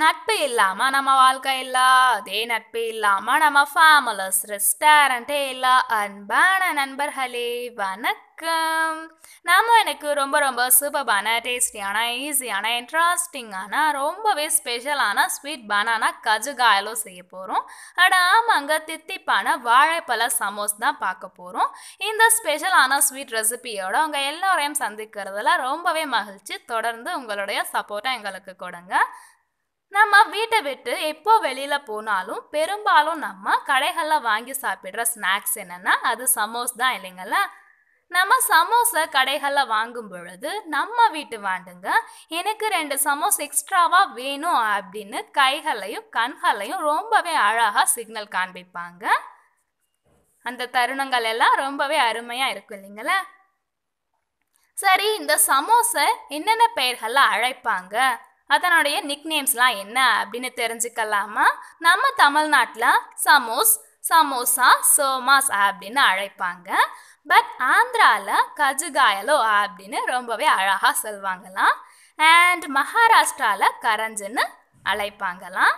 நட்பு இல்லாமல் நம்ம வாழ்க்கை இல்லை அதே நட்பு இல்லாமல் நம்ம ஃபேமிலஸ் ரெஸ்டாரண்ட்டே இல்லை அன்பான நண்பர்களே வணக்கம் நாம எனக்கு ரொம்ப ரொம்ப சூப்பரான டேஸ்டியான ஈஸியான இன்ட்ரெஸ்டிங்கான ரொம்பவே ஸ்பெஷலான ஸ்வீட் பனானா கஜு காயலும் செய்ய போகிறோம் அட ஆமாங்க தித்திப்பான வாழைப்பழ சமோஸ் தான் பார்க்க போகிறோம் இந்த ஸ்பெஷலான ஸ்வீட் ரெசிபியோட உங்கள் எல்லோரையும் சந்திக்கிறதுல ரொம்பவே மகிழ்ச்சி தொடர்ந்து உங்களுடைய சப்போர்ட்டை எங்களுக்கு கொடுங்க நம்ம வீட்டை விட்டு எப்போ வெளியில் போனாலும் பெரும்பாலும் நம்ம கடைகளில் வாங்கி சாப்பிட்ற ஸ்நாக்ஸ் என்னென்னா அது சமோஸ் தான் இல்லைங்களா நம்ம சமோஸை கடைகளில் வாங்கும் பொழுது நம்ம வீட்டு வாண்டுங்க எனக்கு ரெண்டு சமோஸ் எக்ஸ்ட்ராவாக வேணும் அப்படின்னு கைகளையும் கண்களையும் ரொம்பவே அழகாக சிக்னல் காண்பிப்பாங்க அந்த தருணங்கள் எல்லாம் ரொம்பவே அருமையாக இருக்கும் இல்லைங்களா சரி இந்த சமோசை என்னென்ன பெயர்களில் அழைப்பாங்க அதனுடைய நிக் நேம்ஸ்லாம் என்ன அப்படின்னு தெரிஞ்சுக்கலாமா நம்ம தமிழ்நாட்டில் சமோஸ் சமோசா சோமாஸ் அப்படின்னு அழைப்பாங்க பட் ஆந்திராவில் கஜுகாயலோ அப்படின்னு ரொம்பவே அழகாக சொல்வாங்களாம் அண்ட் மகாராஷ்டிராவில் கரஞ்சுன்னு அழைப்பாங்களாம்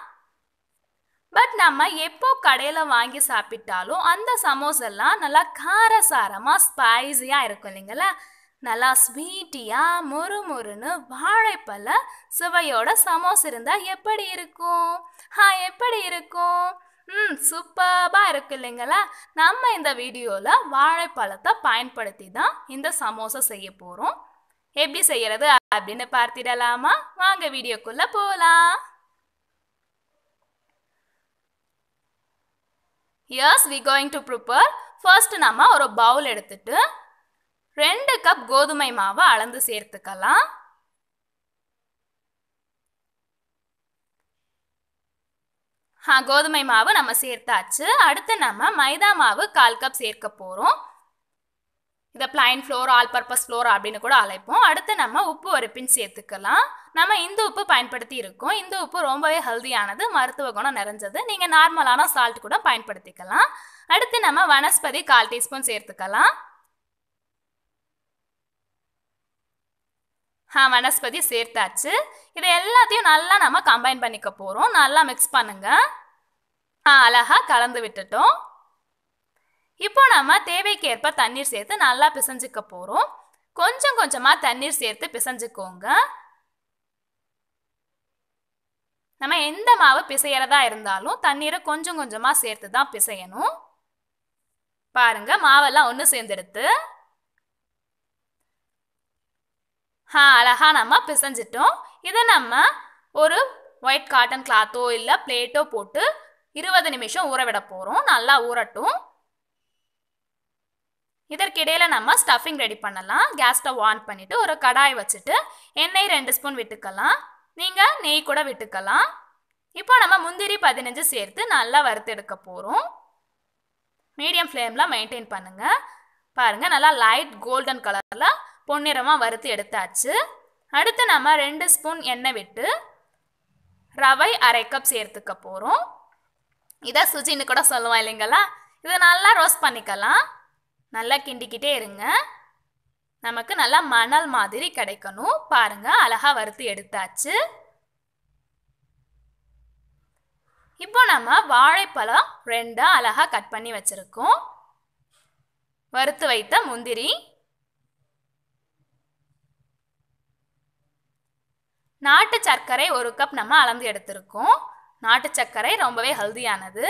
பட் நம்ம எப்போ கடையில் வாங்கி சாப்பிட்டாலும் அந்த சமோசெல்லாம் நல்லா காரசாரமாக ஸ்பைஸியாக இருக்கும் இல்லைங்களா நல்லா ஸ்வீட்டியா மொறு மொறுன்னு வாழைப்பழ சுவையோட சமோஸ் இருந்தால் எப்படி இருக்கும் ஆ எப்படி இருக்கும் ம் சூப்பராக இருக்கு இல்லைங்களா நம்ம இந்த வீடியோவில் வாழைப்பழத்தை பயன்படுத்தி தான் இந்த சமோசா செய்ய போகிறோம் எப்படி செய்யறது அப்படின்னு பார்த்திடலாமா வாங்க வீடியோக்குள்ளே போகலாம் yes we going to prepare first நம்ம ஒரு பவுல் எடுத்துட்டு ரெண்டு கப் கோதுமை மாவை அளந்து சேர்த்துக்கலாம் கோதுமை மாவு நம்ம சேர்த்தாச்சு அடுத்து நம்ம மைதா மாவு கால் கப் சேர்க்க போகிறோம் இதை plain flour all purpose flour அப்படின்னு கூட அழைப்போம் அடுத்து நம்ம உப்பு ஒரு பின் சேர்த்துக்கலாம் நம்ம இந்த உப்பு பயன்படுத்தி இருக்கோம் இந்த உப்பு ரொம்பவே ஹெல்தியானது மருத்துவ குணம் நிறைஞ்சது நீங்கள் நார்மலான சால்ட் கூட பயன்படுத்திக்கலாம் அடுத்து நம்ம வனஸ்பதி கால் டீஸ்பூன் சேர்த்துக்கலாம் வனஸ்பதியை சேர்த்தாச்சு இதை எல்லாத்தையும் நல்லா நம்ம கம்பைன் பண்ணிக்க போகிறோம் நல்லா மிக்ஸ் பண்ணுங்க அழகாக கலந்து விட்டுட்டோம் இப்போ நம்ம தேவைக்கேற்ப தண்ணீர் சேர்த்து நல்லா பிசைஞ்சிக்க போகிறோம் கொஞ்சம் கொஞ்சமாக தண்ணீர் சேர்த்து பிசைஞ்சுக்கோங்க நம்ம எந்த மாவு பிசையறதா இருந்தாலும் தண்ணீரை கொஞ்சம் கொஞ்சமாக சேர்த்து தான் பிசையணும் பாருங்க மாவெல்லாம் ஒன்று சேர்ந்துடுத்து அழகா அழகாக நம்ம பிசைஞ்சிட்டோம் இதை நம்ம ஒரு ஒயிட் காட்டன் கிளாத்தோ இல்லை பிளேட்டோ போட்டு இருபது நிமிஷம் ஊற விட போகிறோம் நல்லா ஊறட்டும் இதற்கிடையில் நம்ம ஸ்டஃபிங் ரெடி பண்ணலாம் கேஸ் ஸ்டவ் ஆன் பண்ணிவிட்டு ஒரு கடாய் வச்சுட்டு எண்ணெய் ரெண்டு ஸ்பூன் விட்டுக்கலாம் நீங்கள் நெய் கூட விட்டுக்கலாம் இப்போ நம்ம முந்திரி பதினஞ்சு சேர்த்து நல்லா வறுத்து எடுக்க போகிறோம் மீடியம் ஃப்ளேமில் மெயின்டைன் பண்ணுங்கள் பாருங்கள் நல்லா லைட் கோல்டன் கலரில் பொன்னிறமாக வறுத்து எடுத்தாச்சு அடுத்து நம்ம ரெண்டு ஸ்பூன் எண்ணெய் விட்டு ரவை அரை கப் சேர்த்துக்க போகிறோம் இதை சுஜின்னு கூட சொல்லுவோம் இல்லைங்களா இதை நல்லா ரோஸ்ட் பண்ணிக்கலாம் நல்லா கிண்டிக்கிட்டே இருங்க நமக்கு நல்லா மணல் மாதிரி கிடைக்கணும் பாருங்க அழகாக வறுத்து எடுத்தாச்சு இப்போ நம்ம வாழைப்பழம் ரெண்டாக அழகாக கட் பண்ணி வச்சுருக்கோம் வறுத்து வைத்த முந்திரி நாட்டு சர்க்கரை ஒரு கப் நம்ம அளந்து எடுத்திருக்கோம் நாட்டு சர்க்கரை ரொம்பவே ஹெல்தியானது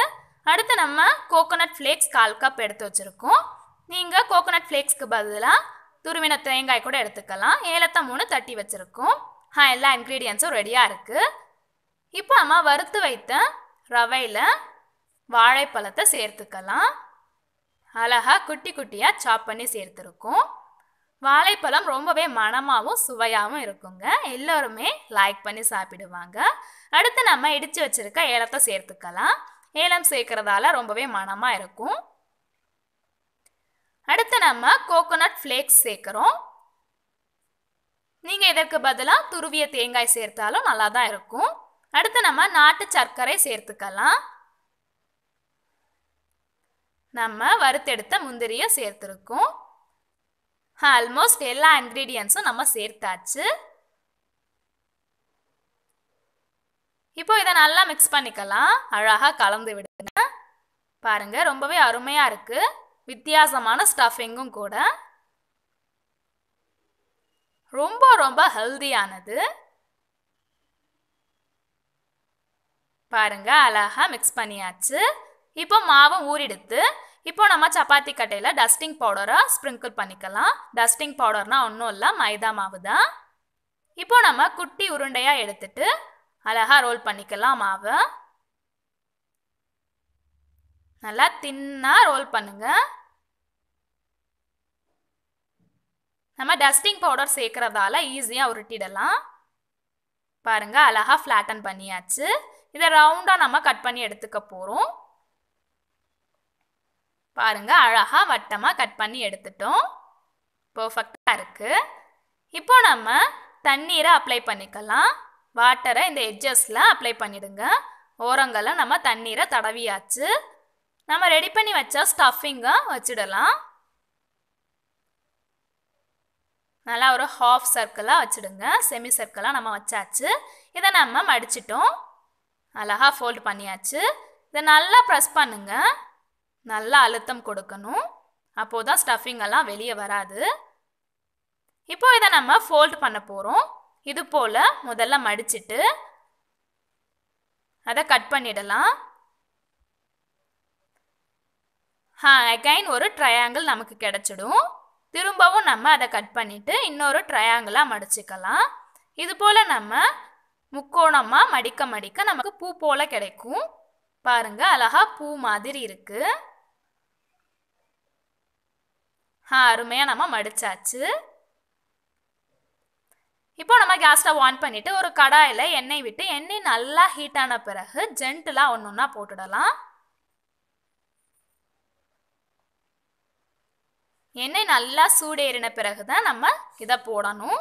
அடுத்து நம்ம கோகோனட் ஃப்ளேக்ஸ் கால் கப் எடுத்து வச்சுருக்கோம் நீங்கள் கோகோனட் ஃப்ளேக்ஸ்க்கு பதிலாக துருவின தேங்காய் கூட எடுத்துக்கலாம் ஏலத்தை மூணு தட்டி வச்சுருக்கோம் ஆ எல்லா இன்க்ரீடியன்ஸும் ரெடியாக இருக்குது இப்போ நம்ம வறுத்து வைத்த ரவையில் வாழைப்பழத்தை சேர்த்துக்கலாம் அழகாக குட்டி குட்டியாக சாப் பண்ணி சேர்த்துருக்கோம் வாழைப்பழம் ரொம்பவே மனமாகவும் சுவையாகவும் இருக்குங்க எல்லோருமே லைக் பண்ணி சாப்பிடுவாங்க அடுத்து நம்ம இடித்து வச்சுருக்க ஏலத்தை சேர்த்துக்கலாம் ஏலம் சேர்க்கறதால ரொம்பவே மனமாக இருக்கும் அடுத்து நம்ம கோகோனட் ஃப்ளேக்ஸ் சேர்க்குறோம் நீங்கள் இதற்கு பதிலாக துருவிய தேங்காய் சேர்த்தாலும் நல்லா தான் இருக்கும் அடுத்து நம்ம நாட்டு சர்க்கரை சேர்த்துக்கலாம் நம்ம வறுத்தெடுத்த முந்திரியை சேர்த்துருக்கோம் ஆல்மோஸ்ட் எல்லா இன்க்ரீடியன்ஸும் நம்ம சேர்த்தாச்சு இப்போ இதை நல்லா மிக்ஸ் பண்ணிக்கலாம் அழகாக கலந்து விடுங்க பாருங்க ரொம்பவே அருமையாக இருக்குது வித்தியாசமான ஸ்டஃபிங்கும் கூட ரொம்ப ரொம்ப ஹெல்தியானது பாருங்க அழகாக மிக்ஸ் பண்ணியாச்சு இப்போ மாவும் ஊறிடுத்து இப்போ நம்ம சப்பாத்தி கட்டையில் டஸ்டிங் பவுடரை ஸ்ப்ரிங்கிள் பண்ணிக்கலாம் டஸ்டிங் பவுடர்னால் ஒன்றும் இல்லை மைதா மாவு தான் இப்போ நம்ம குட்டி உருண்டையாக எடுத்துட்டு அழகாக ரோல் பண்ணிக்கலாம் மாவை நல்லா தின்னாக ரோல் பண்ணுங்கள் நம்ம டஸ்டிங் பவுடர் சேர்க்குறதால ஈஸியாக உருட்டிடலாம் பாருங்கள் அழகாக ஃப்ளாட்டன் பண்ணியாச்சு இதை ரவுண்டாக நம்ம கட் பண்ணி எடுத்துக்க போகிறோம் பாருங்கள் அழகாக வட்டமாக கட் பண்ணி எடுத்துட்டோம் பர்ஃபெக்டாக இருக்குது இப்போ நம்ம தண்ணீரை அப்ளை பண்ணிக்கலாம் வாட்டரை இந்த எட்ஜஸில் அப்ளை பண்ணிடுங்க ஓரங்களை நம்ம தண்ணீரை தடவியாச்சு நம்ம ரெடி பண்ணி வச்சா ஸ்டஃபிங்கை வச்சிடலாம் நல்லா ஒரு ஹாஃப் சர்க்கிளாக வச்சுடுங்க செமி சர்க்கிளாக நம்ம வச்சாச்சு இதை நம்ம மடிச்சிட்டோம் அழகாக ஃபோல்ட் பண்ணியாச்சு இதை நல்லா ப்ரெஸ் பண்ணுங்கள் நல்லா அழுத்தம் கொடுக்கணும் அப்போது தான் ஸ்டஃபிங் எல்லாம் வெளியே வராது இப்போ இதை நம்ம ஃபோல்ட் பண்ண போகிறோம் இது போல் முதல்ல மடிச்சிட்டு அதை கட் பண்ணிடலாம் ஆ அகைன் ஒரு ட்ரையாங்கிள் நமக்கு கிடச்சிடும் திரும்பவும் நம்ம அதை கட் பண்ணிவிட்டு இன்னொரு ட்ரையாங்கிளாக மடிச்சுக்கலாம் இது போல் நம்ம முக்கோணமாக மடிக்க மடிக்க நமக்கு பூ போல் கிடைக்கும் பாருங்கள் அழகாக பூ மாதிரி இருக்குது ஆ அருமையாக நம்ம மடித்தாச்சு இப்போ நம்ம கேஸ் ஸ்டவ் ஆன் பண்ணிவிட்டு ஒரு கடாயில் எண்ணெய் விட்டு எண்ணெய் நல்லா ஹீட்டான ஆன பிறகு ஜென்டலாக ஒன்று ஒன்றா போட்டுடலாம் எண்ணெய் நல்லா சூடேறின பிறகு தான் நம்ம இதை போடணும்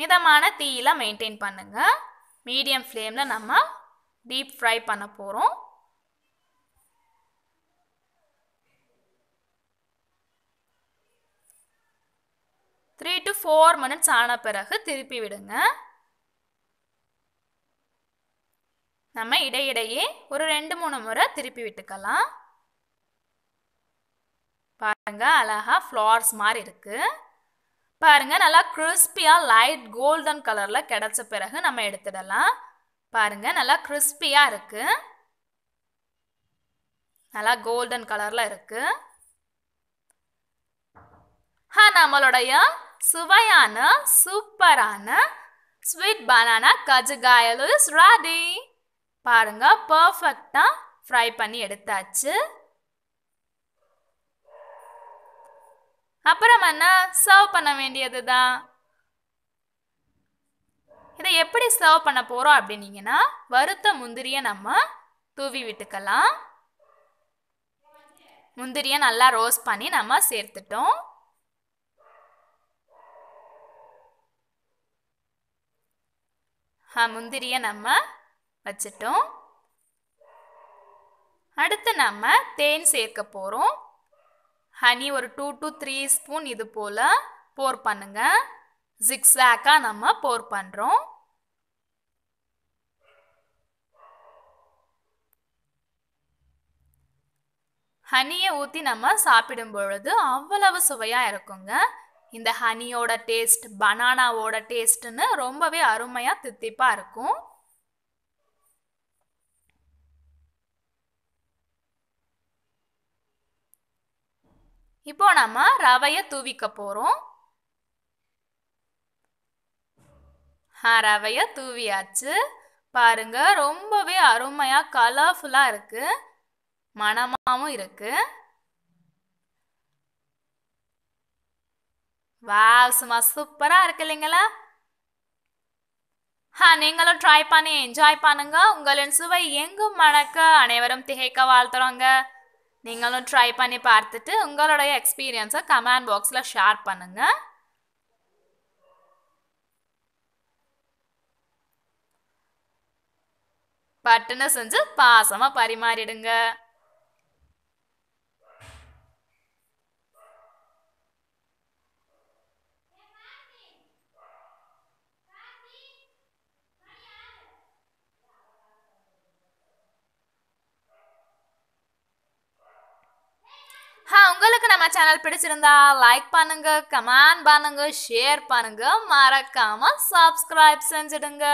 மிதமான தீயில் மெயின்டைன் பண்ணுங்கள் மீடியம் ஃப்ளேமில் நம்ம டீப் ஃப்ரை பண்ண போகிறோம் த்ரீ டு ஃபோர் மினிட்ஸ் ஆன பிறகு திருப்பி விடுங்க நம்ம இடையிடையே ஒரு ரெண்டு மூணு முறை திருப்பி விட்டுக்கலாம் பாருங்க அழகா ஃப்ளார்ஸ் மாதிரி இருக்குது பாருங்க நல்லா கிறிஸ்பியாக லைட் கோல்டன் கலரில் கிடச்ச பிறகு நம்ம எடுத்துடலாம் பாருங்க நல்லா கிறிஸ்பியாக இருக்கு நல்லா கோல்டன் கலரில் இருக்குது ஆ நம்மளுடைய சுவையான சூப்பரான sweet banana kajjikayalu is ready பாருங்க பர்ஃபெக்டா ஃப்ரை பண்ணி எடுத்தாச்சு அப்புறம் என்ன சர்வ் பண்ண வேண்டியது தான் இதை எப்படி சர்வ் பண்ண போகிறோம் அப்படின்னீங்கன்னா வறுத்த முந்திரியை நம்ம தூவி விட்டுக்கலாம் முந்திரியை நல்லா ரோஸ்ட் பண்ணி நம்ம சேர்த்துட்டோம் முந்திரியை நம்ம வச்சிட்டோம் அடுத்து நம்ம தேன் சேர்க்க போகிறோம் ஹனி ஒரு டூ டு த்ரீ ஸ்பூன் இது போல் போர் பண்ணுங்க ஜிக்ஸாக்காக நம்ம போர் பண்ணுறோம் ஹனியை ஊற்றி நம்ம சாப்பிடும் பொழுது அவ்வளவு சுவையாக இருக்குங்க இந்த ஹனியோட டேஸ்ட் பனானாவோட டேஸ்ட்டுன்னு ரொம்பவே அருமையாக தித்திப்பாக இருக்கும் இப்போ நம்ம ரவையை தூவிக்க போகிறோம் ஆ ரவையை தூவியாச்சு பாருங்க ரொம்பவே அருமையாக கலர்ஃபுல்லாக இருக்குது மணமாகவும் இருக்குது வாவ் சும்மா சூப்பராக இருக்கு இல்லைங்களா ஆ நீங்களும் ட்ரை பண்ணி என்ஜாய் பண்ணுங்க உங்களின் சுவை எங்கும் மணக்க அனைவரும் திகைக்க வாழ்த்துறோங்க நீங்களும் ட்ரை பண்ணி பார்த்துட்டு உங்களுடைய எக்ஸ்பீரியன்ஸை கமெண்ட் பாக்ஸில் ஷேர் பண்ணுங்கள் பட்டுன்னு செஞ்சு பாசமாக பரிமாறிடுங்க நம்ம சேனல் பிடிச்சிருந்தா லைக் பண்ணுங்க கமெண்ட் பண்ணுங்க ஷேர் பண்ணுங்க மறக்காம சப்ஸ்கிரைப் செஞ்சிடுங்க